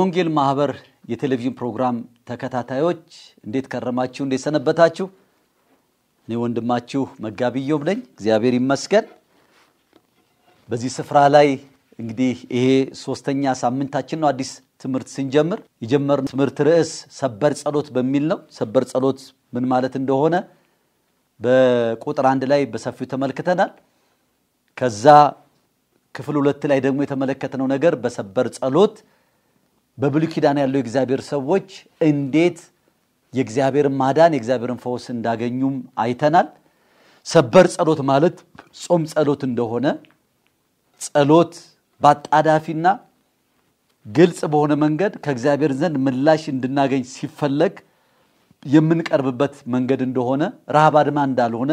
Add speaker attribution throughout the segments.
Speaker 1: የወንጌል ማህበር የቴሌቪዥን ፕሮግራም ተከታታዮች እንዴት ከረማችሁ? እንዴት ሰነበታችሁ? እኔ ወንድማችሁ መጋቢ ብለኝ ነኝ። እግዚአብሔር ይመስገን። በዚህ ስፍራ ላይ እንግዲህ ይሄ ሶስተኛ ሳምንታችን ነው። አዲስ ትምህርት ስንጀምር የጀመር ትምህርት ርዕስ ሰበር ጸሎት በሚል ነው። ሰበር ጸሎት ምን ማለት እንደሆነ በቁጥር አንድ ላይ በሰፊው ተመልክተናል። ከዛ ክፍል ሁለት ላይ ደግሞ የተመለከትነው ነገር በሰበር ጸሎት በብሉ ኪዳን ያለው የእግዚአብሔር ሰዎች እንዴት የእግዚአብሔርን ማዳን የእግዚአብሔርን ፈውስ እንዳገኙም አይተናል። ሰበር ጸሎት ማለት ጾም ጸሎት እንደሆነ ጸሎት በአጣዳፊና ግልጽ በሆነ መንገድ ከእግዚአብሔር ዘንድ ምላሽ እንድናገኝ ሲፈለግ የምንቀርብበት መንገድ እንደሆነ፣ ረሃብ አድማ እንዳልሆነ፣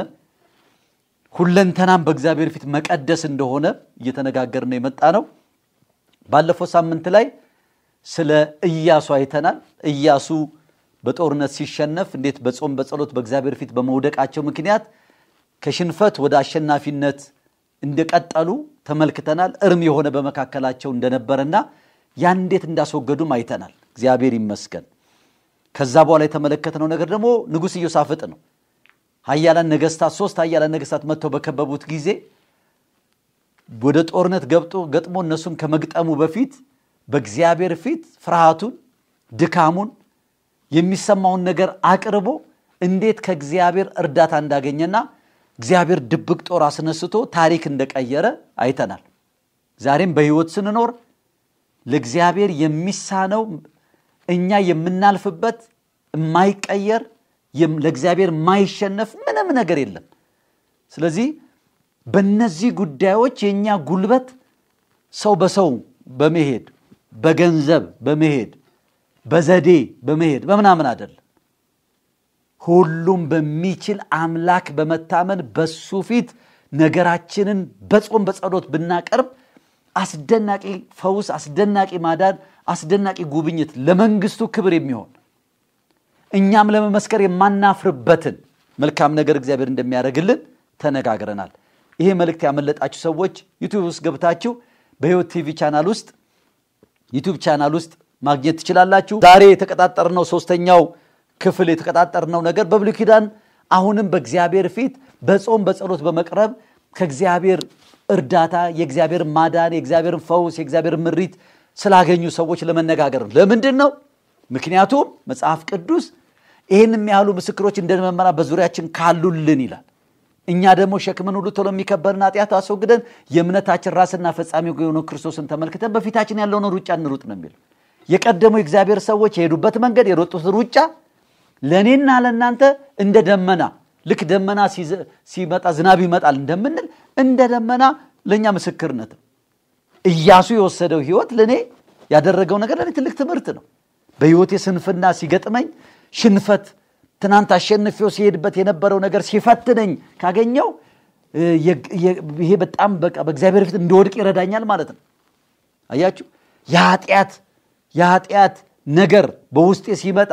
Speaker 1: ሁለንተናም በእግዚአብሔር ፊት መቀደስ እንደሆነ ነው የመጣ ነው። ባለፈው ሳምንት ላይ ስለ እያሱ አይተናል። እያሱ በጦርነት ሲሸነፍ እንዴት በጾም በጸሎት በእግዚአብሔር ፊት በመውደቃቸው ምክንያት ከሽንፈት ወደ አሸናፊነት እንደቀጠሉ ተመልክተናል። እርም የሆነ በመካከላቸው እንደነበረና ያን እንዴት እንዳስወገዱም አይተናል። እግዚአብሔር ይመስገን። ከዛ በኋላ የተመለከትነው ነገር ደግሞ ንጉሥ ኢዮሳፍጥ ነው። ኃያላን ነገስታት ሶስት ኃያላን ነገስታት መጥተው በከበቡት ጊዜ ወደ ጦርነት ገብጦ ገጥሞ እነሱን ከመግጠሙ በፊት በእግዚአብሔር ፊት ፍርሃቱን፣ ድካሙን፣ የሚሰማውን ነገር አቅርቦ እንዴት ከእግዚአብሔር እርዳታ እንዳገኘና እግዚአብሔር ድብቅ ጦር አስነስቶ ታሪክ እንደቀየረ አይተናል። ዛሬም በህይወት ስንኖር ለእግዚአብሔር የሚሳነው እኛ የምናልፍበት የማይቀየር ለእግዚአብሔር የማይሸነፍ ምንም ነገር የለም። ስለዚህ በእነዚህ ጉዳዮች የእኛ ጉልበት ሰው በሰው በመሄድ በገንዘብ በመሄድ በዘዴ በመሄድ በምናምን አይደለም። ሁሉም በሚችል አምላክ በመታመን በሱ ፊት ነገራችንን በጾም በጸሎት ብናቀርብ አስደናቂ ፈውስ፣ አስደናቂ ማዳን፣ አስደናቂ ጉብኝት፣ ለመንግስቱ ክብር የሚሆን እኛም ለመመስከር የማናፍርበትን መልካም ነገር እግዚአብሔር እንደሚያደርግልን ተነጋግረናል። ይሄ መልእክት ያመለጣችሁ ሰዎች ዩቲዩብ ውስጥ ገብታችሁ በህይወት ቲቪ ቻናል ውስጥ ዩቱብ ቻናል ውስጥ ማግኘት ትችላላችሁ። ዛሬ የተቀጣጠርነው ሶስተኛው ክፍል የተቀጣጠርነው ነገር በብሉይ ኪዳን አሁንም በእግዚአብሔር ፊት በጾም በጸሎት በመቅረብ ከእግዚአብሔር እርዳታ የእግዚአብሔር ማዳን የእግዚአብሔር ፈውስ የእግዚአብሔር ምሪት ስላገኙ ሰዎች ለመነጋገር ነው። ለምንድን ነው? ምክንያቱም መጽሐፍ ቅዱስ ይህንም ያሉ ምስክሮች እንደመመራ በዙሪያችን ካሉልን ይላል። እኛ ደግሞ ሸክምን ሁሉ ቶሎ የሚከበርን ኃጢአት አስወግደን የእምነታችን ራስና ፈጻሚ የሆነው ክርስቶስን ተመልክተን በፊታችን ያለውን ሩጫ እንሩጥ ነው የሚል የቀደሙ የእግዚአብሔር ሰዎች የሄዱበት መንገድ የሮጡት ሩጫ ለእኔና ለእናንተ እንደ ደመና ልክ ደመና ሲመጣ ዝናብ ይመጣል እንደምንል እንደ ደመና ለእኛ ምስክርነት ነው እያሱ የወሰደው ህይወት ለእኔ ያደረገው ነገር ለእኔ ትልቅ ትምህርት ነው በህይወቴ ስንፍና ሲገጥመኝ ሽንፈት ትናንት አሸንፌው ሲሄድበት የነበረው ነገር ሲፈትነኝ ካገኘው ይሄ በጣም በቃ በእግዚአብሔር ፊት እንደወድቅ ይረዳኛል ማለት ነው። አያችሁ፣ የኃጢአት የኃጢአት ነገር በውስጤ ሲመጣ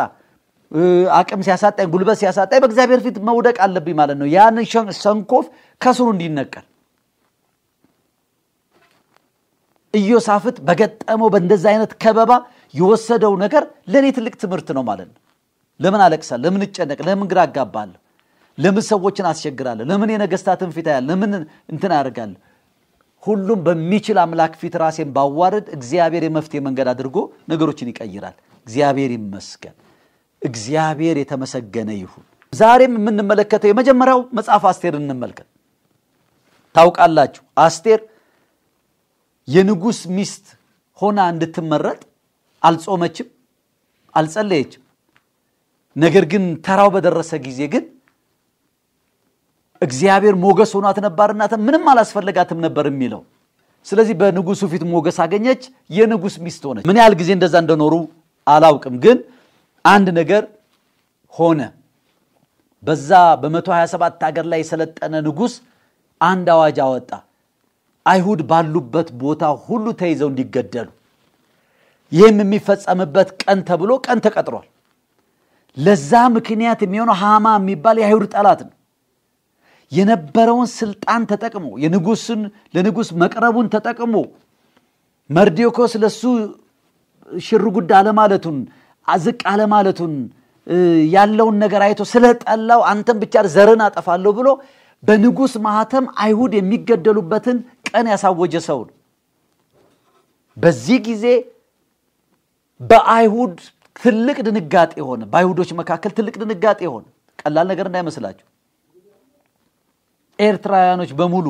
Speaker 1: አቅም ሲያሳጣኝ፣ ጉልበት ሲያሳጣኝ በእግዚአብሔር ፊት መውደቅ አለብኝ ማለት ነው። ያን ሰንኮፍ ከስሩ እንዲነቀል ኢዮሳፍጥ በገጠመው በእንደዚህ አይነት ከበባ የወሰደው ነገር ለእኔ ትልቅ ትምህርት ነው ማለት ነው። ለምን አለቅሳል ለምን እጨነቅ? ለምን ግራ አጋባለሁ? ለምን ሰዎችን አስቸግራለሁ? ለምን የነገስታትን ፊት ያለ ለምን እንትን አደርጋለሁ? ሁሉም በሚችል አምላክ ፊት ራሴን ባዋርድ እግዚአብሔር የመፍትሄ መንገድ አድርጎ ነገሮችን ይቀይራል። እግዚአብሔር ይመስገን። እግዚአብሔር የተመሰገነ ይሁን። ዛሬም የምንመለከተው የመጀመሪያው መጽሐፍ አስቴር እንመልከት። ታውቃላችሁ አስቴር የንጉሥ ሚስት ሆና እንድትመረጥ አልጾመችም፣ አልጸለየችም። ነገር ግን ተራው በደረሰ ጊዜ ግን እግዚአብሔር ሞገስ ሆኗት ነበርና ምንም አላስፈለጋትም ነበር የሚለው ስለዚህ በንጉሱ ፊት ሞገስ አገኘች የንጉስ ሚስት ሆነች ምን ያህል ጊዜ እንደዛ እንደኖሩ አላውቅም ግን አንድ ነገር ሆነ በዛ በ127 ሀገር ላይ የሰለጠነ ንጉስ አንድ አዋጅ አወጣ አይሁድ ባሉበት ቦታ ሁሉ ተይዘው እንዲገደሉ ይህም የሚፈጸምበት ቀን ተብሎ ቀን ተቀጥሯል ለዛ ምክንያት የሚሆነው ሃማ የሚባል የአይሁድ ጠላት ነው የነበረውን ስልጣን ተጠቅሞ የንጉስን ለንጉስ መቅረቡን ተጠቅሞ መርዲዮኮስ ለሱ ሽርጉድ አለማለቱን አዝቅ አለማለቱን ያለውን ነገር አይቶ ስለጠላው አንተም ብቻ ዘርን አጠፋለሁ ብሎ በንጉስ ማህተም አይሁድ የሚገደሉበትን ቀን ያሳወጀ ሰው ነው በዚህ ጊዜ በአይሁድ ትልቅ ድንጋጤ ሆነ። በአይሁዶች መካከል ትልቅ ድንጋጤ ሆነ። ቀላል ነገር እንዳይመስላችሁ። ኤርትራውያኖች በሙሉ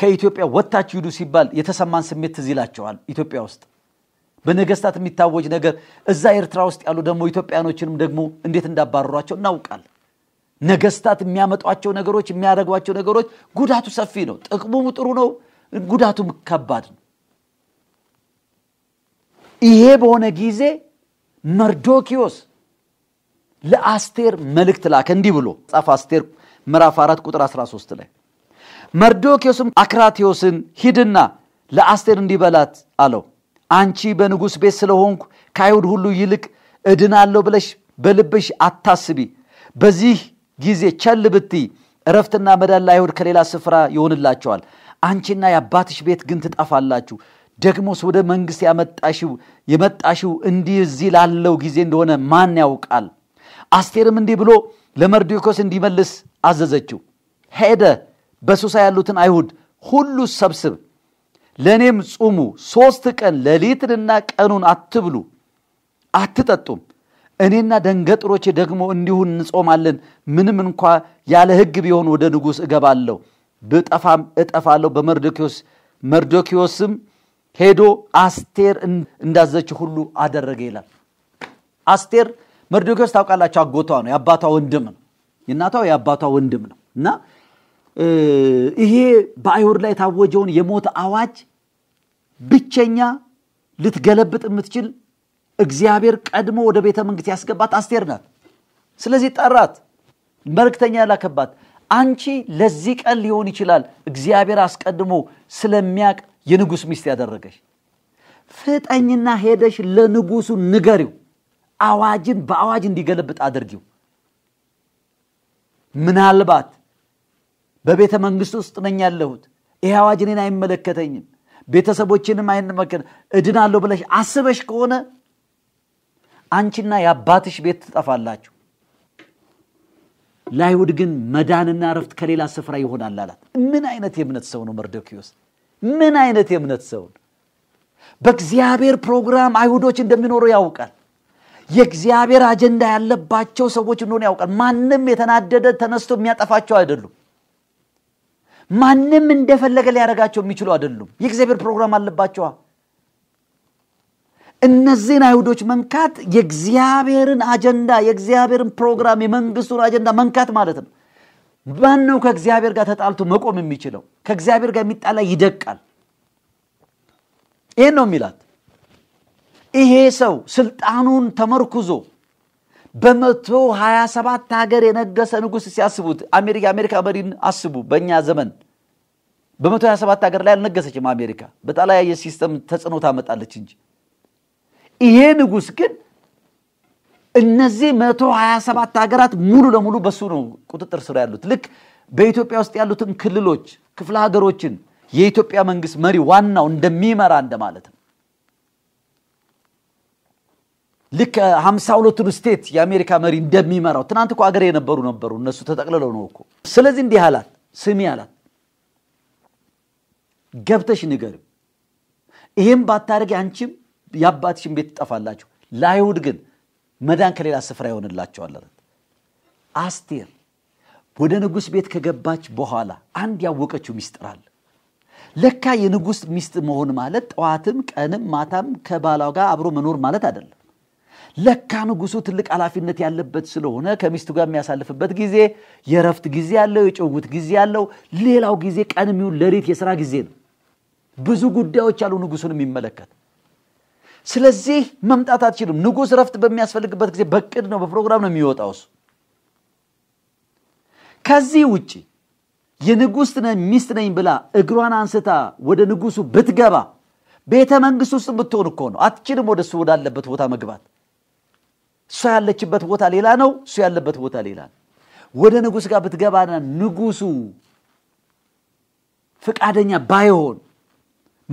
Speaker 1: ከኢትዮጵያ ወታችሁ ሂዱ ሲባል የተሰማን ስሜት ትዝ ይላቸዋል። ኢትዮጵያ ውስጥ በነገስታት የሚታወጅ ነገር እዛ ኤርትራ ውስጥ ያሉ ደግሞ ኢትዮጵያኖችንም ደግሞ እንዴት እንዳባረሯቸው እናውቃል። ነገስታት የሚያመጧቸው ነገሮች የሚያደረጓቸው ነገሮች ጉዳቱ ሰፊ ነው። ጥቅሙም ጥሩ ነው፣ ጉዳቱም ከባድ ነው። ይሄ በሆነ ጊዜ መርዶኪዎስ ለአስቴር መልእክት ላከ እንዲህ ብሎ ጻፍ አስቴር ምዕራፍ 4 ቁጥር 13 ላይ መርዶኪዎስም አክራቴዎስን ሂድና ለአስቴር እንዲበላት አለው አንቺ በንጉሥ ቤት ስለሆንኩ ከአይሁድ ሁሉ ይልቅ እድናለሁ ብለሽ በልብሽ አታስቢ በዚህ ጊዜ ቸል ብት እረፍትና መዳን ለአይሁድ ከሌላ ስፍራ ይሆንላቸዋል አንቺና የአባትሽ ቤት ግን ትጠፋላችሁ ደግሞስ ወደ መንግሥት ያመጣሽው የመጣሽው እንዲህ እዚህ ላለው ጊዜ እንደሆነ ማን ያውቃል? አስቴርም እንዲህ ብሎ ለመርዶኮስ እንዲመልስ አዘዘችው። ሄደ በሱሳ ያሉትን አይሁድ ሁሉ ሰብስብ፣ ለእኔም ጹሙ፣ ሦስት ቀን ሌሊትንና ቀኑን አትብሉ አትጠጡም። እኔና ደንገጥሮቼ ደግሞ እንዲሁ እንጾማለን። ምንም እንኳ ያለ ሕግ ቢሆን ወደ ንጉሥ እገባለሁ፣ ብጠፋም እጠፋለሁ። በመርዶኪዎስ መርዶኪዎስም ሄዶ አስቴር እንዳዘች ሁሉ አደረገ ይላል። አስቴር መርዶክዮስ ታውቃላቸው አጎቷ ነው፣ የአባቷ ወንድም ነው፣ የእናቷ የአባቷ ወንድም ነው እና ይሄ በአይሁድ ላይ የታወጀውን የሞት አዋጅ ብቸኛ ልትገለብጥ የምትችል እግዚአብሔር ቀድሞ ወደ ቤተ መንግስት ያስገባት አስቴር ናት። ስለዚህ ጠራት፣ መልክተኛ ያላከባት አንቺ ለዚህ ቀን ሊሆን ይችላል እግዚአብሔር አስቀድሞ ስለሚያቅ የንጉሥ ሚስት ያደረገሽ። ፍጠኝና ሄደሽ ለንጉሱ ንገሪው፣ አዋጅን በአዋጅ እንዲገለብጥ አድርጊው። ምናልባት በቤተ መንግስት ውስጥ ነኝ ያለሁት ይህ አዋጅ እኔን አይመለከተኝም፣ ቤተሰቦችንም አይመለከት እድናለሁ ብለሽ አስበሽ ከሆነ አንቺና የአባትሽ ቤት ትጠፋላችሁ። ለአይሁድ ግን መዳንና ረፍት ከሌላ ስፍራ ይሆናል አላት። ምን አይነት የእምነት ሰው ነው መርዶኪዎስ? ምን አይነት የእምነት ሰውን በእግዚአብሔር ፕሮግራም አይሁዶች እንደሚኖሩ ያውቃል የእግዚአብሔር አጀንዳ ያለባቸው ሰዎች እንደሆነ ያውቃል ማንም የተናደደ ተነስቶ የሚያጠፋቸው አይደሉም ማንም እንደፈለገ ሊያደረጋቸው የሚችሉ አይደሉም የእግዚአብሔር ፕሮግራም አለባቸዋ እነዚህን አይሁዶች መንካት የእግዚአብሔርን አጀንዳ የእግዚአብሔርን ፕሮግራም የመንግስቱን አጀንዳ መንካት ማለት ነው ማን ነው ከእግዚአብሔር ጋር ተጣልቶ መቆም የሚችለው? ከእግዚአብሔር ጋር የሚጣላ ይደቃል። ይህን ነው የሚላት። ይሄ ሰው ስልጣኑን ተመርኩዞ በመቶ ሀያ ሰባት ሀገር የነገሰ ንጉሥ ሲያስቡት የአሜሪካ መሪን አስቡ። በእኛ ዘመን በመቶ ሀያ ሀገር ላይ አልነገሰችም አሜሪካ። በተለያየ ሲስተም ተጽዕኖ ታመጣለች እንጂ ይሄ ንጉሥ ግን እነዚህ መቶ ሀያ ሰባት ሀገራት ሙሉ ለሙሉ በሱ ነው ቁጥጥር ስራ ያሉት። ልክ በኢትዮጵያ ውስጥ ያሉትን ክልሎች፣ ክፍለ ሀገሮችን የኢትዮጵያ መንግስት መሪ ዋናው እንደሚመራ እንደማለት ነው። ልክ ሀምሳ ሁለቱን ስቴት የአሜሪካ መሪ እንደሚመራው ትናንት እኮ ሀገር የነበሩ ነበሩ እነሱ ተጠቅልለው ነው እኮ። ስለዚህ እንዲህ አላት፣ ስሚ አላት፣ ገብተሽ ንገር ይህም ባታደርጊ አንቺም የአባትሽን ቤት ትጠፋላችሁ። ለአይሁድ ግን መዳን ከሌላ ስፍራ ይሆንላቸዋል። አስቴር ወደ ንጉሥ ቤት ከገባች በኋላ አንድ ያወቀችው ሚስጥር አለ። ለካ የንጉሥ ሚስት መሆን ማለት ጠዋትም ቀንም ማታም ከባሏ ጋር አብሮ መኖር ማለት አይደለም። ለካ ንጉሱ ትልቅ ኃላፊነት ያለበት ስለሆነ ከሚስቱ ጋር የሚያሳልፍበት ጊዜ የረፍት ጊዜ አለው፣ የጭውውት ጊዜ አለው። ሌላው ጊዜ ቀን የሚሆን ለሬት የሥራ ጊዜ ነው። ብዙ ጉዳዮች አሉ ንጉሱን የሚመለከት ስለዚህ መምጣት አትችሉም። ንጉሥ ረፍት በሚያስፈልግበት ጊዜ በቅድ ነው፣ በፕሮግራም ነው የሚወጣው እሱ። ከዚህ ውጭ የንጉሥ ነ ሚስት ነኝ ብላ እግሯን አንስታ ወደ ንጉሱ ብትገባ ቤተ መንግስት ውስጥ ብትሆን እኮ ነው። አትችልም ወደ እሱ ወዳለበት ቦታ መግባት። እሷ ያለችበት ቦታ ሌላ ነው፣ እሱ ያለበት ቦታ ሌላ ነው። ወደ ንጉሥ ጋር ብትገባና ንጉሱ ፍቃደኛ ባይሆን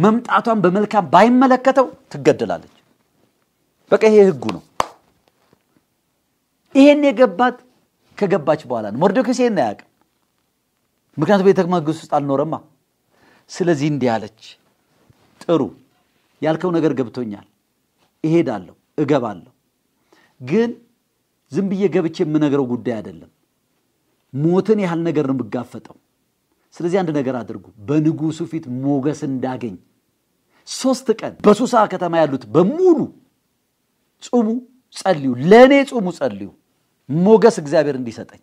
Speaker 1: መምጣቷን በመልካም ባይመለከተው ትገደላለች። በቃ ይሄ ህጉ ነው። ይሄን የገባት ከገባች በኋላ ነው። ሞርዶክስ ይሄን ያቅ ምክንያቱ ቤተ ውስጥ አልኖረማ። ስለዚህ እንዲህ አለች፣ ጥሩ ያልከው ነገር ገብቶኛል፣ እሄዳለሁ፣ እገባለሁ። ግን ዝም ብዬ ገብቼ የምነግረው ጉዳይ አይደለም። ሞትን ያህል ነገር ነው የምጋፈጠው። ስለዚህ አንድ ነገር አድርጉ። በንጉሱ ፊት ሞገስ እንዳገኝ ሶስት ቀን በሱሳ ከተማ ያሉት በሙሉ ጹሙ፣ ጸልዩ። ለእኔ ጹሙ፣ ጸልዩ። ሞገስ እግዚአብሔር እንዲሰጠኝ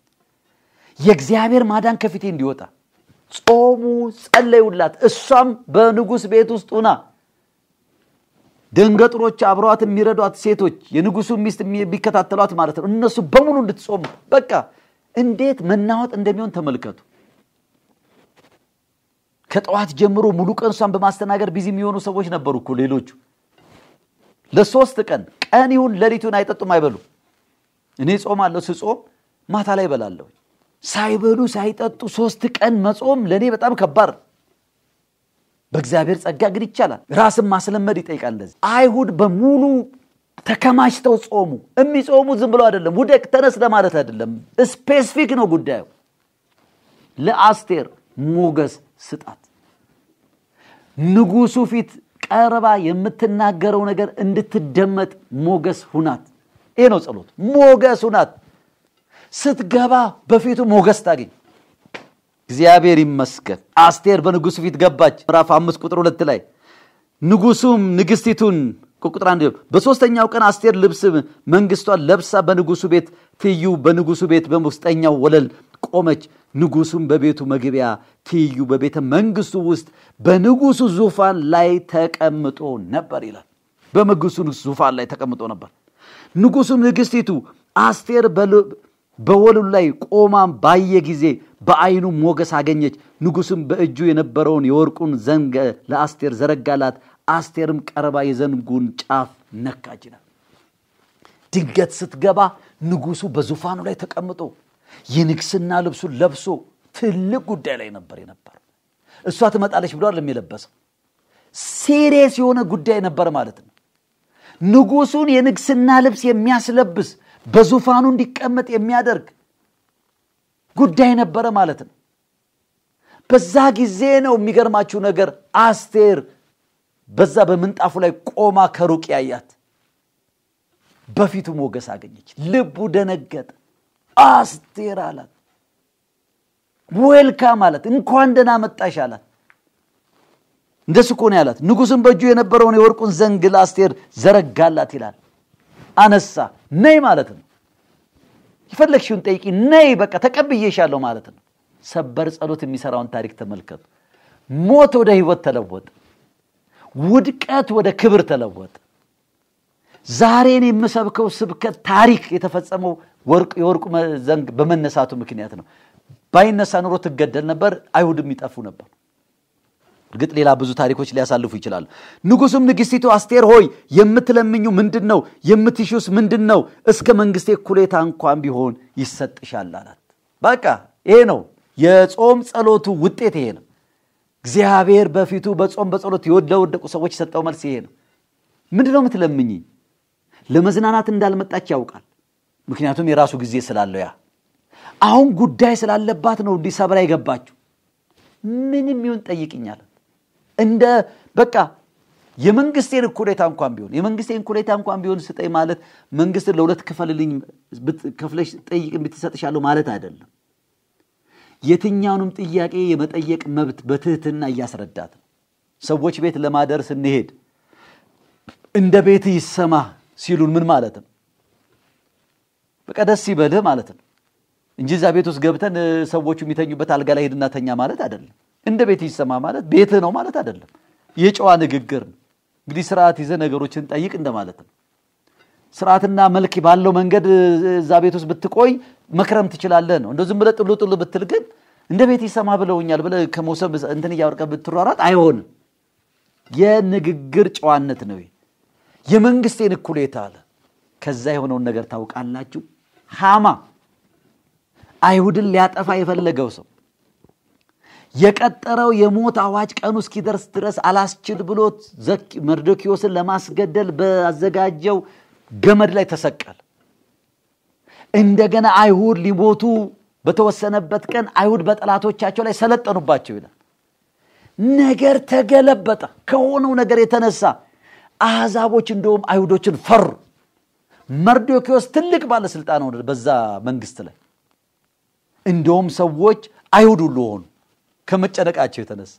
Speaker 1: የእግዚአብሔር ማዳን ከፊቴ እንዲወጣ ጾሙ፣ ጸለዩላት። እሷም በንጉሥ ቤት ውስጥ ሁና ደንገጥሮች አብረዋት የሚረዷት ሴቶች የንጉሱ ሚስት የሚከታተሏት ማለት ነው። እነሱ በሙሉ እንድትጾሙ በቃ እንዴት መናወጥ እንደሚሆን ተመልከቱ። ከጠዋት ጀምሮ ሙሉ ቀን እሷን በማስተናገድ ቢዚ የሚሆኑ ሰዎች ነበሩ እኮ ሌሎቹ። ለሶስት ቀን ቀን ይሁን ለሊቱን አይጠጡም አይበሉ። እኔ ጾም ጾማለሁ። ስጾም ማታ ላይ በላለሁ ሳይበሉ ሳይጠጡ ሶስት ቀን መጾም ለእኔ በጣም ከባድ በእግዚአብሔር ጸጋ ግን ይቻላል። ራስን ማስለመድ ይጠይቃል። አይሁድ በሙሉ ተከማችተው ጾሙ። የሚጾሙ ዝም ብለው አይደለም፣ ውደቅ ተነስ ለማለት አይደለም። ስፔሲፊክ ነው ጉዳዩ። ለአስቴር ሞገስ ስጣት። ንጉሱ ፊት ቀርባ የምትናገረው ነገር እንድትደመጥ ሞገስ ሁናት። ይሄ ነው ጸሎት። ሞገስ ሁናት። ስትገባ በፊቱ ሞገስ ታገኝ። እግዚአብሔር ይመስገን። አስቴር በንጉሱ ፊት ገባች። ምዕራፍ አምስት ቁጥር ሁለት ላይ ንጉሱም ንግስቲቱን ቁጥር አንድ በሶስተኛው ቀን አስቴር ልብስ መንግስቷን ለብሳ በንጉሱ ቤት ትዩ በንጉሱ ቤት በውስጠኛው ወለል ቆመች። ንጉሱም በቤቱ መግቢያ ትይዩ በቤተ መንግስቱ ውስጥ በንጉሱ ዙፋን ላይ ተቀምጦ ነበር ይላል። በንጉሱ ዙፋን ላይ ተቀምጦ ነበር። ንጉሱ ንግስቲቱ አስቴር በወለሉ ላይ ቆማን ባየ ጊዜ በአይኑ ሞገስ አገኘች። ንጉሱም በእጁ የነበረውን የወርቁን ዘንገ ለአስቴር ዘረጋላት። አስቴርም ቀረባ የዘንጉን ጫፍ ነካጅ ድንገት ስትገባ ንጉሱ በዙፋኑ ላይ ተቀምጦ የንግስና ልብሱን ለብሶ ትልቅ ጉዳይ ላይ ነበር የነበር እሷ ትመጣለች ብሎ አይደለም የለበሰው፣ የሆነ ጉዳይ ነበር ማለት ነው። ንጉሱን የንግስና ልብስ የሚያስለብስ በዙፋኑ እንዲቀመጥ የሚያደርግ ጉዳይ ነበረ ማለት ነው። በዛ ጊዜ ነው የሚገርማችሁ ነገር አስቴር በዛ በምንጣፉ ላይ ቆማ ከሩቅ ያያት። በፊቱ ሞገስ አገኘች። ልቡ ደነገጠ። አስቴር አላት። ዌልካም አላት። እንኳን ደና መጣሽ አላት። እንደሱ ስኮን አላት ያላት። ንጉሥም በእጁ የነበረውን የወርቁን ዘንግ ለአስቴር ዘረጋላት ይላል። አነሳ ነይ ማለት ነው። የፈለግሽውን ጠይቂ ነይ፣ በቃ ተቀብዬሻለሁ ማለት ነው። ሰበር ጸሎት የሚሰራውን ታሪክ ተመልከቱ። ሞት ወደ ህይወት ተለወጠ። ውድቀት ወደ ክብር ተለወጠ። ዛሬን የምሰብከው ስብከት ታሪክ የተፈጸመው ወርቅ የወርቁ ዘንግ በመነሳቱ ምክንያት ነው። ባይነሳ ኑሮ ትገደል ነበር፣ አይሁድም ይጠፉ ነበር። እርግጥ ሌላ ብዙ ታሪኮች ሊያሳልፉ ይችላሉ። ንጉሱም ንግስቲቱ አስቴር ሆይ የምትለምኙ ምንድን ነው? የምትሹስ ምንድን ነው? እስከ መንግስቴ ኩሌታ እንኳን ቢሆን ይሰጥሻል አላት። በቃ ይሄ ነው የጾም ጸሎቱ ውጤት ይሄ ነው። እግዚአብሔር በፊቱ በጾም በጸሎት ለወደቁ ሰዎች የሰጠው መልስ ይሄ ነው። ምንድነው ነው የምትለምኝ? ለመዝናናት እንዳልመጣች ያውቃል። ምክንያቱም የራሱ ጊዜ ስላለው ያ አሁን ጉዳይ ስላለባት ነው እንዲህ ሰብራ የገባችው። ምንም ይሁን ጠይቅኛል። እንደ በቃ የመንግስቴን እኩሌታ እንኳን ቢሆን የመንግስቴን እኩሌታ እንኳን ቢሆን ስጠኝ ማለት መንግስትን ለሁለት ክፈልልኝ ከፍለሽ ጠይቅ ብትሰጥሻለሁ ማለት አይደለም። የትኛውንም ጥያቄ የመጠየቅ መብት በትህትና እያስረዳት ነው። ሰዎች ቤት ለማደር ስንሄድ እንደ ቤት ይሰማ ሲሉን ምን ማለት ነው? በቃ ደስ ይበልህ ማለት ነው እንጂ እዛ ቤት ውስጥ ገብተን ሰዎቹ የሚተኙበት አልጋ ላይ ሄድና ተኛ ማለት አይደለም። እንደ ቤት ይሰማ ማለት ቤትህ ነው ማለት አይደለም። የጨዋ ንግግር ነው። እንግዲህ ስርዓት ይዘህ ነገሮችን ጠይቅ እንደማለት ነው። ስርዓትና መልክ ባለው መንገድ እዛ ቤት ውስጥ ብትቆይ መክረም ትችላለህ ነው። እንደው ዝም ብለህ ጥሉ ጥሉ ብትል ግን እንደ ቤት ይሰማ ብለውኛል ብለህ ከመውሰብ እንትን እያወርቀ ብትሯራት አይሆንም። የንግግር ጨዋነት ነው። የመንግስቴን እኩሌታ አለ ከዛ የሆነውን ነገር ታውቃላችሁ ሃማ አይሁድን ሊያጠፋ የፈለገው ሰው የቀጠረው የሞት አዋጅ ቀኑ እስኪደርስ ድረስ አላስችል ብሎት መርዶኪዎስን ለማስገደል ባዘጋጀው ገመድ ላይ ተሰቀል። እንደገና አይሁድ ሊሞቱ በተወሰነበት ቀን አይሁድ በጠላቶቻቸው ላይ ሰለጠኑባቸው ይላል። ነገር ተገለበጠ። ከሆነው ነገር የተነሳ አሕዛቦች እንደውም አይሁዶችን ፈሩ። መርዶኪዎስ ትልቅ ባለስልጣን ሆነ በዛ መንግስት ላይ እንደውም ሰዎች አይሁድ ሁሉ ሆኑ ከመጨነቃቸው የተነሳ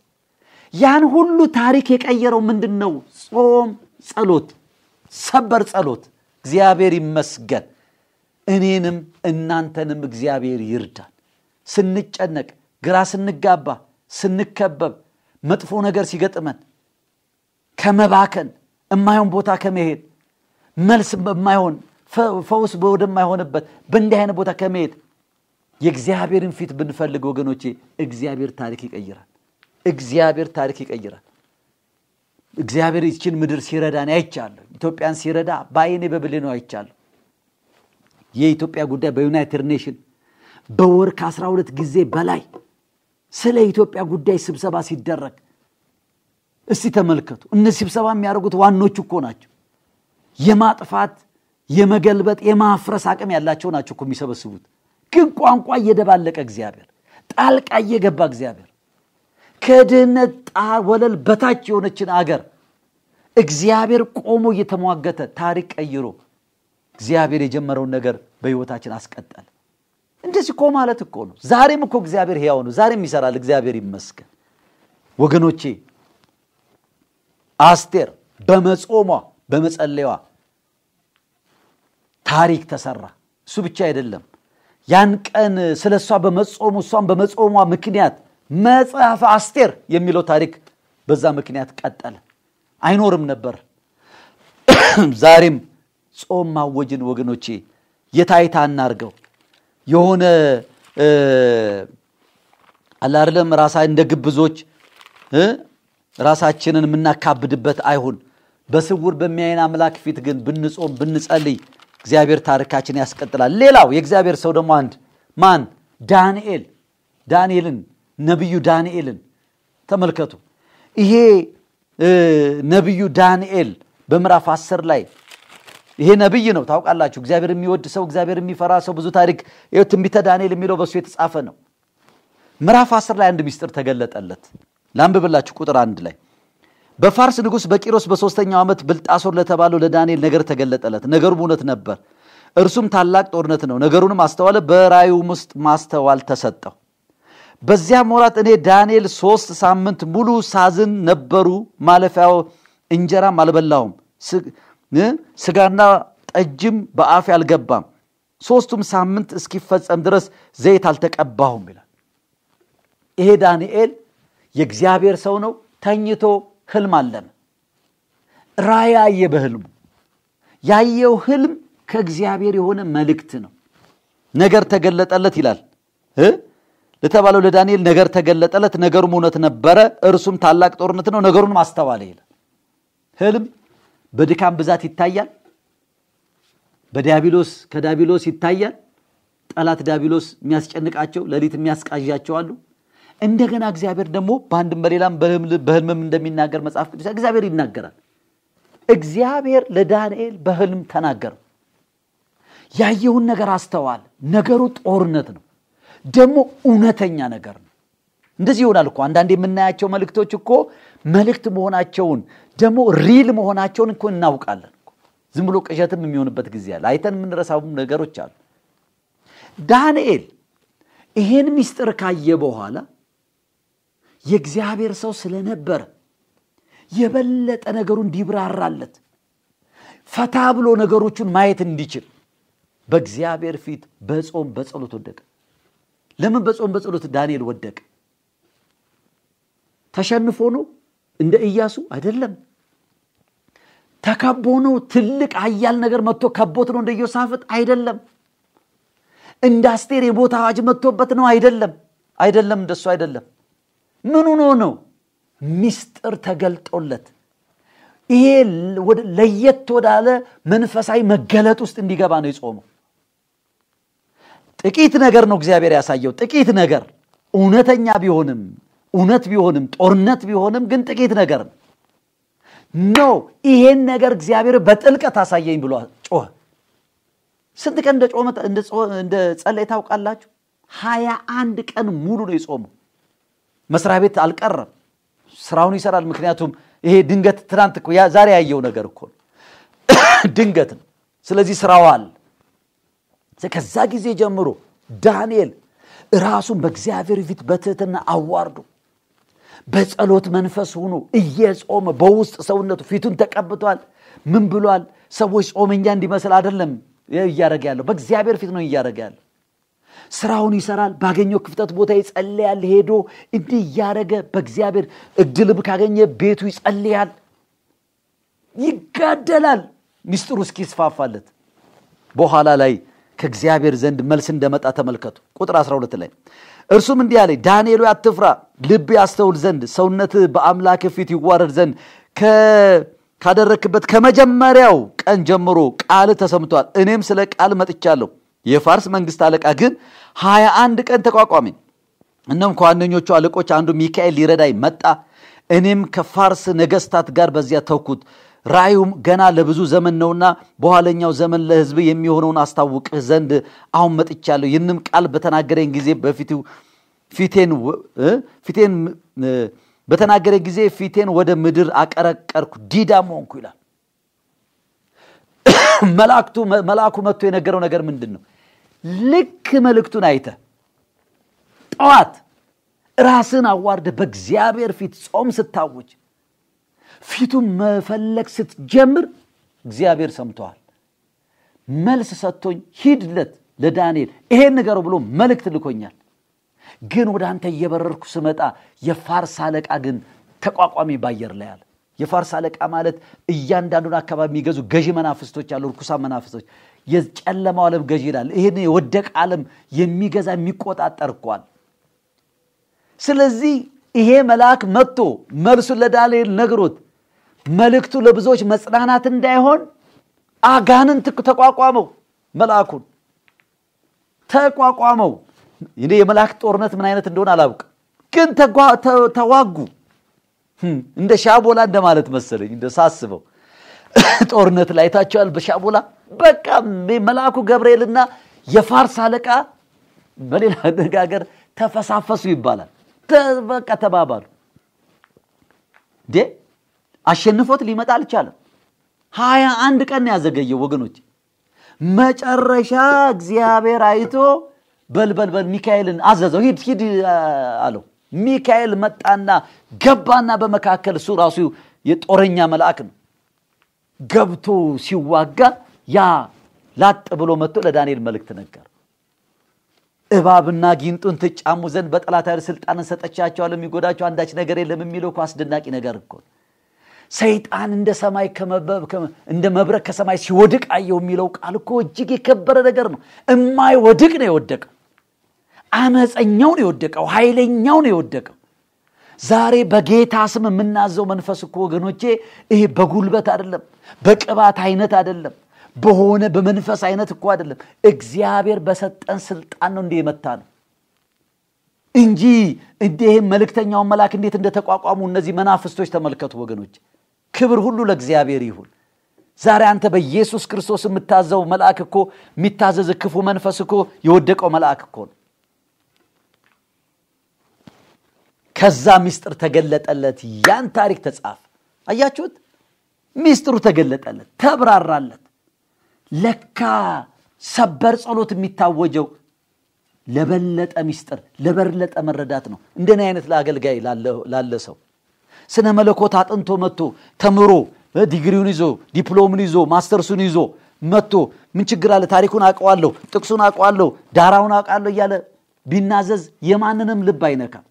Speaker 1: ያን ሁሉ ታሪክ የቀየረው ምንድን ነው ጾም ጸሎት ሰበር ጸሎት እግዚአብሔር ይመስገን እኔንም እናንተንም እግዚአብሔር ይርዳን ስንጨነቅ ግራ ስንጋባ ስንከበብ መጥፎ ነገር ሲገጥመን ከመባከን እማየውን ቦታ ከመሄድ መልስ በማይሆን ፈውስ ወደማይሆንበት በእንዲህ አይነት ቦታ ከመሄድ የእግዚአብሔርን ፊት ብንፈልግ ወገኖቼ እግዚአብሔር ታሪክ ይቀይራል። እግዚአብሔር ታሪክ ይቀይራል። እግዚአብሔር ይችን ምድር ሲረዳን አይቻለሁ። ኢትዮጵያን ሲረዳ በአይኔ በብሌ ነው አይቻለሁ። የኢትዮጵያ ጉዳይ በዩናይትድ ኔሽን በወር ከ12 ጊዜ በላይ ስለ ኢትዮጵያ ጉዳይ ስብሰባ ሲደረግ እስቲ ተመልከቱ። እነዚህ ስብሰባ የሚያደርጉት ዋኖች እኮ ናቸው። የማጥፋት የመገልበጥ የማፍረስ አቅም ያላቸው ናቸው እኮ የሚሰበስቡት ግን ቋንቋ እየደባለቀ እግዚአብሔር ጣልቃ እየገባ እግዚአብሔር ከድህነት ወለል በታች የሆነችን አገር እግዚአብሔር ቆሞ እየተሟገተ ታሪክ ቀይሮ እግዚአብሔር የጀመረውን ነገር በህይወታችን አስቀጠል እንደዚህ እኮ ማለት እኮ ነው ዛሬም እኮ እግዚአብሔር ሕያው ነው ዛሬም ይሰራል እግዚአብሔር ይመስገን ወገኖቼ አስቴር በመጾሟ በመጸለዋ ታሪክ ተሰራ እሱ ብቻ አይደለም ያን ቀን ስለ እሷ በመጾሙ እሷን በመጾሟ ምክንያት መጽሐፈ አስቴር የሚለው ታሪክ በዛ ምክንያት ቀጠለ አይኖርም ነበር ዛሬም ጾም ማወጅን ወገኖቼ የታይታ እናርገው የሆነ አላርለም ራሳ እንደ ግብዞች ራሳችንን የምናካብድበት አይሁን በስውር በሚያይን አምላክ ፊት ግን ብንጾም ብንጸልይ እግዚአብሔር ታሪካችን ያስቀጥላል። ሌላው የእግዚአብሔር ሰው ደግሞ አንድ ማን ዳንኤል ዳንኤልን ነቢዩ ዳንኤልን ተመልከቱ። ይሄ ነቢዩ ዳንኤል በምዕራፍ አስር ላይ ይሄ ነቢይ ነው ታውቃላችሁ። እግዚአብሔር የሚወድ ሰው፣ እግዚአብሔር የሚፈራ ሰው ብዙ ታሪክ ትንቢተ ዳንኤል የሚለው በእሱ የተጻፈ ነው። ምዕራፍ አስር ላይ አንድ ሚስጥር ተገለጠለት። ላንብብላችሁ ቁጥር አንድ ላይ በፋርስ ንጉሥ በቂሮስ በሦስተኛው ዓመት ብልጣሶር ለተባለው ለዳንኤል ነገር ተገለጠለት። ነገሩም እውነት ነበር። እርሱም ታላቅ ጦርነት ነው። ነገሩንም አስተዋለ፣ በራዩም ውስጥ ማስተዋል ተሰጠው። በዚያም ወራት እኔ ዳንኤል ሶስት ሳምንት ሙሉ ሳዝን ነበሩ፣ ማለፊያው እንጀራም አልበላሁም፣ ስጋና ጠጅም በአፌ አልገባም፣ ሶስቱም ሳምንት እስኪፈጸም ድረስ ዘይት አልተቀባሁም ይላል። ይሄ ዳንኤል የእግዚአብሔር ሰው ነው። ተኝቶ ህልም አለም ራእይ አየ በህልሙ ያየው ህልም ከእግዚአብሔር የሆነ መልእክት ነው ነገር ተገለጠለት ይላል ለተባለው ለዳንኤል ነገር ተገለጠለት ነገሩም እውነት ነበረ እርሱም ታላቅ ጦርነት ነው ነገሩንም አስተዋለ ይላል ህልም በድካም ብዛት ይታያል በዲያብሎስ ከዳቢሎስ ይታያል ጠላት ዳቢሎስ የሚያስጨንቃቸው ለሊት የሚያስቃዣቸው አሉ እንደገና እግዚአብሔር ደግሞ በአንድም በሌላም በህልምም እንደሚናገር መጽሐፍ ቅዱስ እግዚአብሔር ይናገራል እግዚአብሔር ለዳንኤል በህልም ተናገር ያየውን ነገር አስተዋል ነገሩ ጦርነት ነው ደግሞ እውነተኛ ነገር ነው እንደዚህ ይሆናል እኮ አንዳንድ የምናያቸው መልእክቶች እኮ መልእክት መሆናቸውን ደግሞ ሪል መሆናቸውን እኮ እናውቃለን ዝም ብሎ ቅዠትም የሚሆንበት ጊዜ አለ አይተን የምንረሳውም ነገሮች አሉ ዳንኤል ይሄን ሚስጥር ካየ በኋላ የእግዚአብሔር ሰው ስለነበረ የበለጠ ነገሩ እንዲብራራለት ፈታ ብሎ ነገሮቹን ማየት እንዲችል በእግዚአብሔር ፊት በጾም በጸሎት ወደቀ። ለምን በጾም በጸሎት ዳንኤል ወደቀ? ተሸንፎ ነው? እንደ እያሱ አይደለም። ተከቦ ነው? ትልቅ አያል ነገር መጥቶ ከቦት ነው? እንደ ኢዮሳፍጥ አይደለም። እንደ አስቴር የቦታ አዋጅ መጥቶበት ነው? አይደለም፣ አይደለም። እንደሱ አይደለም። ምን ሆኖ ነው? ሚስጥር ተገልጦለት ይሄ ለየት ወዳለ መንፈሳዊ መገለጥ ውስጥ እንዲገባ ነው የጾመው። ጥቂት ነገር ነው እግዚአብሔር ያሳየው፣ ጥቂት ነገር እውነተኛ ቢሆንም እውነት ቢሆንም ጦርነት ቢሆንም ግን ጥቂት ነገር ነው። ኖ ይሄን ነገር እግዚአብሔር በጥልቀት አሳየኝ ብሎ ጮኸ። ስንት ቀን እንደ ጸለይ ታውቃላችሁ? ሀያ አንድ ቀን ሙሉ ነው የጾመው። መስሪያ ቤት አልቀረም፣ ስራውን ይሰራል። ምክንያቱም ይሄ ድንገት ትናንት ዛሬ ያየው ነገር እኮ ድንገት ነው። ስለዚህ ስራዋል። ከዛ ጊዜ ጀምሮ ዳንኤል ራሱን በእግዚአብሔር ፊት በትህትና አዋርዶ በጸሎት መንፈስ ሆኖ እየጾመ በውስጥ ሰውነቱ ፊቱን ተቀብቷል። ምን ብሏል? ሰዎች ጾመኛ እንዲመስል አይደለም እያደረገ ያለው፣ በእግዚአብሔር ፊት ነው እያደረገ ያለው። ስራውን ይሰራል። ባገኘው ክፍተት ቦታ ይጸልያል። ሄዶ እንዲህ እያደረገ በእግዚአብሔር እድልም ካገኘ ቤቱ ይጸልያል፣ ይጋደላል። ሚስጥሩ እስኪስፋፋለት በኋላ ላይ ከእግዚአብሔር ዘንድ መልስ እንደመጣ ተመልከቱ። ቁጥር 12 ላይ እርሱም እንዲህ አለ ዳንኤሉ አትፍራ፣ ልብ ያስተውል ዘንድ ሰውነት በአምላክ ፊት ይዋረድ ዘንድ ካደረክበት ከመጀመሪያው ቀን ጀምሮ ቃል ተሰምቷል። እኔም ስለ ቃል መጥቻለሁ የፋርስ መንግስት አለቃ ግን ሀያ አንድ ቀን ተቋቋሚ እነም ከዋነኞቹ አለቆች አንዱ ሚካኤል ሊረዳይ መጣ። እኔም ከፋርስ ነገስታት ጋር በዚያ ተውኩት። ራዩም ገና ለብዙ ዘመን ነውና በኋለኛው ዘመን ለህዝብ የሚሆነውን አስታውቅህ ዘንድ አሁን መጥቻለሁ። ይህንም ቃል በተናገረኝ ጊዜ በፊቱ ፊቴን በተናገረ ጊዜ ፊቴን ወደ ምድር አቀረቀርኩ፣ ዲዳም ሆንኩ ይላል። መልአኩ መጥቶ የነገረው ነገር ምንድን ነው? ልክ መልእክቱን አይተ ጠዋት ራስን አዋርደ በእግዚአብሔር ፊት ጾም ስታውጅ ፊቱን መፈለግ ስትጀምር እግዚአብሔር ሰምተዋል መልስ ሰጥቶኝ ሂድለት ለዳንኤል ይሄን ነገር ብሎ መልእክት ልኮኛል ግን ወደ አንተ እየበረርኩ ስመጣ የፋርስ አለቃ ግን ተቋቋሚ ባየር ላይ አለ የፋርስ አለቃ ማለት እያንዳንዱን አካባቢ የሚገዙ ገዢ መናፍስቶች አሉ ርኩሳን መናፍስቶች የጨለማው ዓለም ገዢ ይላል። ይህን የወደቀ ዓለም የሚገዛ የሚቆጣጠር እኳል። ስለዚህ ይሄ መልአክ መጥቶ መልሱን ለዳንኤል ነግሮት መልእክቱ ለብዙዎች መጽናናት እንዳይሆን አጋንንት ተቋቋመው፣ መልአኩን ተቋቋመው። እኔ የመልአክ ጦርነት ምን አይነት እንደሆነ አላውቅ፣ ግን ተዋጉ። እንደ ሻቦላ እንደማለት መሰለኝ፣ እንደ ሳስበው ጦርነት ላይ ታቸዋል። በሻቦላ በቃ መልአኩ ገብርኤልና የፋርስ አለቃ በሌላ አነጋገር ተፈሳፈሱ ይባላል። በቃ ተባባሉ። አሸንፎት ሊመጣ አልቻለም። ሀያ አንድ ቀን ያዘገየው ወገኖች። መጨረሻ እግዚአብሔር አይቶ በልበልበል ሚካኤልን አዘዘው፣ ሂድ ሂድ አለው። ሚካኤል መጣና ገባና በመካከል እሱ ራሱ የጦረኛ መልአክ ነው። ገብቶ ሲዋጋ ያ ላጥ ብሎ መጥቶ ለዳንኤል መልእክት ነገር እባብና ጊንጡን ትጫሙ ዘንድ በጠላት ኃይል ስልጣንን ሰጠቻቸዋለሁ፣ የሚጎዳቸው አንዳች ነገር የለም የሚለው እኮ አስደናቂ ነገር እኮ ሰይጣን እንደ ሰማይ እንደ መብረቅ ከሰማይ ሲወድቅ አየው የሚለው ቃል እኮ እጅግ የከበረ ነገር ነው። እማይወድቅ ነው የወደቀው፣ አመፀኛው ነው የወደቀው፣ ኃይለኛው ነው የወደቀው። ዛሬ በጌታ ስም የምናዘው መንፈስ እኮ ወገኖቼ፣ ይሄ በጉልበት አይደለም፣ በቅባት አይነት አይደለም በሆነ በመንፈስ አይነት እኮ አይደለም። እግዚአብሔር በሰጠን ስልጣን ነው እንደ የመታ ነው እንጂ እንዲህ መልእክተኛውን መልአክ እንዴት እንደተቋቋሙ እነዚህ መናፍስቶች ተመልከቱ ወገኖች። ክብር ሁሉ ለእግዚአብሔር ይሁን። ዛሬ አንተ በኢየሱስ ክርስቶስ የምታዘው መልአክ እኮ የሚታዘዝ ክፉ መንፈስ እኮ የወደቀው መልአክ እኮ ነው። ከዛ ሚስጥር ተገለጠለት። ያን ታሪክ ተጻፈ። አያችሁት? ሚስጥሩ ተገለጠለት፣ ተብራራለት። ለካ ሰበር ጸሎት የሚታወጀው ለበለጠ ሚስጥር ለበለጠ መረዳት ነው። እንደን አይነት ለአገልጋይ ላለ ሰው ስነ መለኮት አጥንቶ መጥቶ ተምሮ ዲግሪውን ይዞ ዲፕሎምን ይዞ ማስተርሱን ይዞ መጥቶ ምን ችግር አለ ታሪኩን አውቀዋለሁ፣ ጥቅሱን አውቀዋለሁ፣ ዳራውን አውቃለሁ እያለ ቢናዘዝ የማንንም ልብ አይነካም።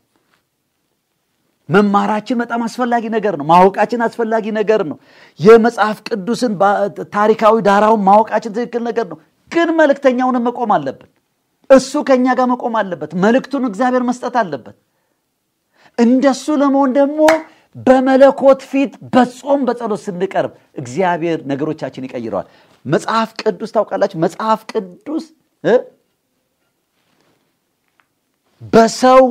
Speaker 1: መማራችን በጣም አስፈላጊ ነገር ነው። ማወቃችን አስፈላጊ ነገር ነው። የመጽሐፍ ቅዱስን ታሪካዊ ዳራውን ማወቃችን ትክክል ነገር ነው። ግን መልእክተኛውን መቆም አለብን። እሱ ከእኛ ጋር መቆም አለበት። መልእክቱን እግዚአብሔር መስጠት አለበት። እንደሱ ለመሆን ደግሞ በመለኮት ፊት በጾም በጸሎት ስንቀርብ እግዚአብሔር ነገሮቻችን ይቀይረዋል። መጽሐፍ ቅዱስ ታውቃላችሁ፣ መጽሐፍ ቅዱስ በሰው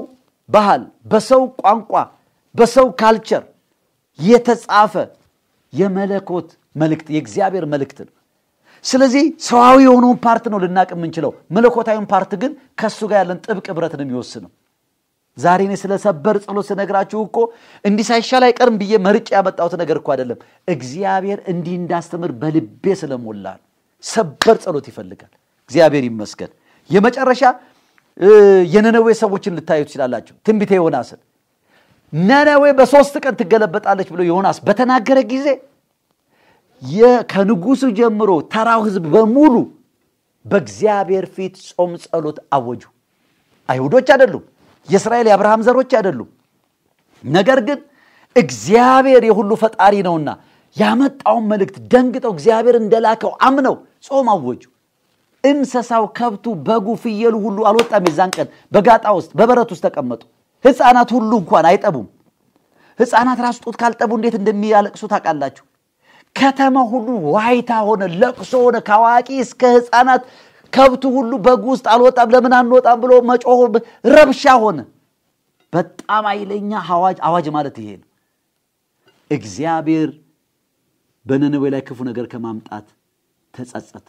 Speaker 1: ባህል፣ በሰው ቋንቋ በሰው ካልቸር የተጻፈ የመለኮት መልእክት የእግዚአብሔር መልእክት ነው። ስለዚህ ሰዋዊ የሆነውን ፓርት ነው ልናቅ የምንችለው። መለኮታዊን ፓርት ግን ከእሱ ጋር ያለን ጥብቅ ብረት ነው የሚወስነው። ዛሬ እኔ ስለ ሰበር ጸሎት ስነግራችሁ እኮ እንዲህ ሳይሻል አይቀርም ብዬ መርጬ ያመጣሁት ነገር እኮ አይደለም። እግዚአብሔር እንዲህ እንዳስተምር በልቤ ስለሞላ ሰበር ጸሎት ይፈልጋል። እግዚአብሔር ይመስገን። የመጨረሻ የነነዌ ሰዎችን ልታዩ ትችላላችሁ። ትንቢተ ዮናስን ነነዌ በሶስት ቀን ትገለበጣለች ብሎ ዮናስ በተናገረ ጊዜ ከንጉሱ ጀምሮ ተራው ህዝብ በሙሉ በእግዚአብሔር ፊት ጾም ጸሎት አወጁ። አይሁዶች አይደሉም፣ የእስራኤል የአብርሃም ዘሮች አይደሉም። ነገር ግን እግዚአብሔር የሁሉ ፈጣሪ ነውና ያመጣውን መልእክት ደንግጠው እግዚአብሔር እንደላከው አምነው ጾም አወጁ። እንስሳው፣ ከብቱ፣ በጉ፣ ፍየሉ ሁሉ አልወጣም። የዛን ቀን በጋጣ ውስጥ በበረት ውስጥ ተቀመጡ። ህፃናት ሁሉ እንኳን አይጠቡም። ህፃናት ራሱ ጡት ካልጠቡ እንዴት እንደሚያለቅሱ ታውቃላችሁ? ከተማ ሁሉ ዋይታ ሆነ፣ ለቅሶ ሆነ። ከአዋቂ እስከ ህፃናት ከብቱ ሁሉ በግ ውስጥ አልወጣም፣ ለምን አንወጣም ብሎ መጮሆ ረብሻ ሆነ። በጣም አይለኛ አዋጅ። ማለት ይሄ ነው። እግዚአብሔር በነነዌ ላይ ክፉ ነገር ከማምጣት ተጸጸተ፣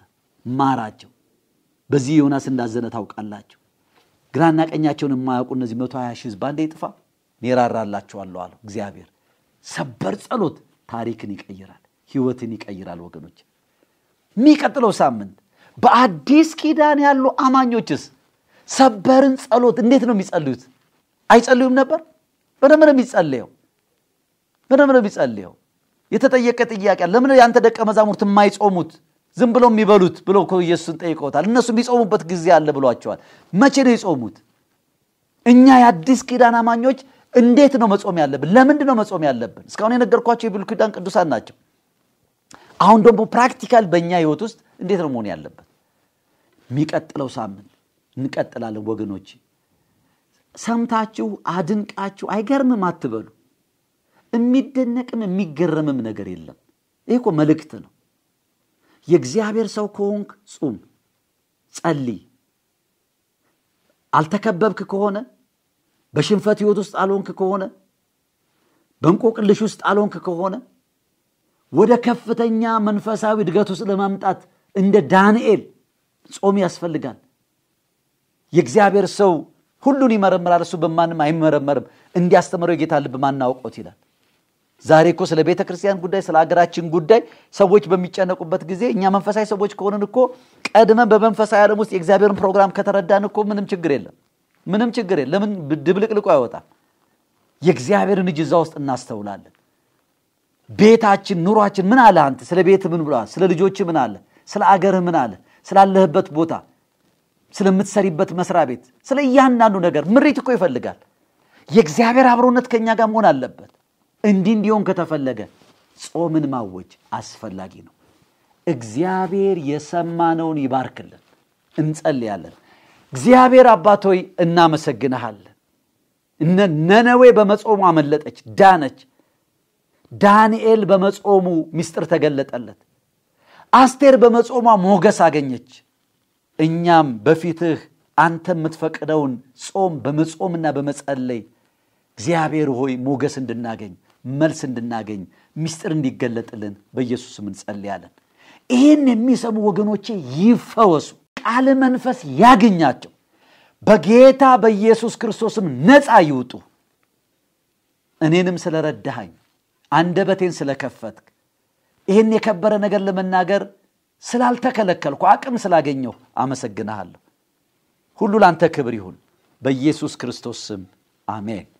Speaker 1: ማራቸው። በዚህ ዮናስ እንዳዘነ ታውቃላቸው ግራና ቀኛቸውን የማያውቁ እነዚህ መቶ ሀያ ሺህ ህዝብ አንዴ ይጥፋ ይራራላችኋለሁ አለ እግዚአብሔር። ሰበር ጸሎት ታሪክን ይቀይራል፣ ህይወትን ይቀይራል። ወገኖች የሚቀጥለው ሳምንት በአዲስ ኪዳን ያሉ አማኞችስ ሰበርን ጸሎት እንዴት ነው የሚጸልዩት? አይጸልዩም ነበር? በደንብ ነው የሚጸልየው። በደንብ ነው የሚጸልየው። የተጠየቀ ጥያቄ ለምን ያንተ ደቀ መዛሙርት የማይጾሙት ዝም ብለው የሚበሉት ብሎ ኢየሱስን ጠይቀውታል። እነሱ የሚጾሙበት ጊዜ አለ ብሏቸዋል። መቼ ነው የጾሙት? እኛ የአዲስ ኪዳን አማኞች እንዴት ነው መጾም ያለብን? ለምንድ ነው መጾም ያለብን? እስካሁን የነገርኳቸው የብሉ ኪዳን ቅዱሳን ናቸው። አሁን ደግሞ ፕራክቲካል በእኛ ህይወት ውስጥ እንዴት ነው መሆን ያለበት? የሚቀጥለው ሳምንት እንቀጥላለን ወገኖች። ሰምታችሁ አድንቃችሁ አይገርምም አትበሉ። የሚደነቅም የሚገረምም ነገር የለም። ይህ መልእክት ነው። የእግዚአብሔር ሰው ከሆንክ ጹም፣ ጸልይ። አልተከበብክ ከሆነ በሽንፈት ህይወት ውስጥ አልሆንክ ከሆነ በእንቆቅልሽ ውስጥ አልሆንክ ከሆነ ወደ ከፍተኛ መንፈሳዊ እድገት ውስጥ ለማምጣት እንደ ዳንኤል ጾም ያስፈልጋል። የእግዚአብሔር ሰው ሁሉን ይመረምራል፣ እሱ በማንም አይመረመርም። እንዲያስተምረው የጌታ ልብ ማናውቆት ይላል። ዛሬ እኮ ስለ ቤተ ክርስቲያን ጉዳይ ስለ ሀገራችን ጉዳይ ሰዎች በሚጨነቁበት ጊዜ እኛ መንፈሳዊ ሰዎች ከሆንን እኮ ቀድመን በመንፈሳዊ ዓለም ውስጥ የእግዚአብሔርን ፕሮግራም ከተረዳን እኮ ምንም ችግር የለም። ምንም ችግር የለ ለምን ድብልቅልቁ አይወጣም። የእግዚአብሔርን እጅ እዛ ውስጥ እናስተውላለን። ቤታችን፣ ኑሯችን ምን አለ አንተ? ስለ ቤት ምን ብሏል? ስለ ልጆች ምን አለ? ስለ አገርህ ምን አለ? ስላለህበት ቦታ፣ ስለምትሰሪበት መስሪያ ቤት፣ ስለ እያንዳንዱ ነገር ምሪት እኮ ይፈልጋል። የእግዚአብሔር አብሮነት ከእኛ ጋር መሆን አለበት። እንዲህ እንዲሆን ከተፈለገ ጾምን ማወጅ አስፈላጊ ነው። እግዚአብሔር የሰማነውን ይባርክልን። እንጸልያለን። እግዚአብሔር አባት ሆይ እናመሰግንሃለን። እነ ነነዌ በመጾሙ አመለጠች፣ ዳነች። ዳንኤል በመጾሙ ምስጢር ተገለጠለት። አስቴር በመጾሟ ሞገስ አገኘች። እኛም በፊትህ አንተ የምትፈቅደውን ጾም በመጾምና በመጸለይ እግዚአብሔር ሆይ ሞገስ እንድናገኝ መልስ እንድናገኝ ምስጢር እንዲገለጥልን በኢየሱስም እንጸልያለን። ይህን የሚሰሙ ወገኖቼ ይፈወሱ፣ ቃል መንፈስ ያገኛቸው፣ በጌታ በኢየሱስ ክርስቶስም ነፃ ይውጡ። እኔንም ስለረዳሃኝ፣ አንደበቴን ስለከፈትክ፣ ይህን የከበረ ነገር ለመናገር ስላልተከለከልኩ አቅም ስላገኘሁ አመሰግንሃለሁ። ሁሉ ላንተ ክብር ይሁን በኢየሱስ ክርስቶስ ስም አሜን።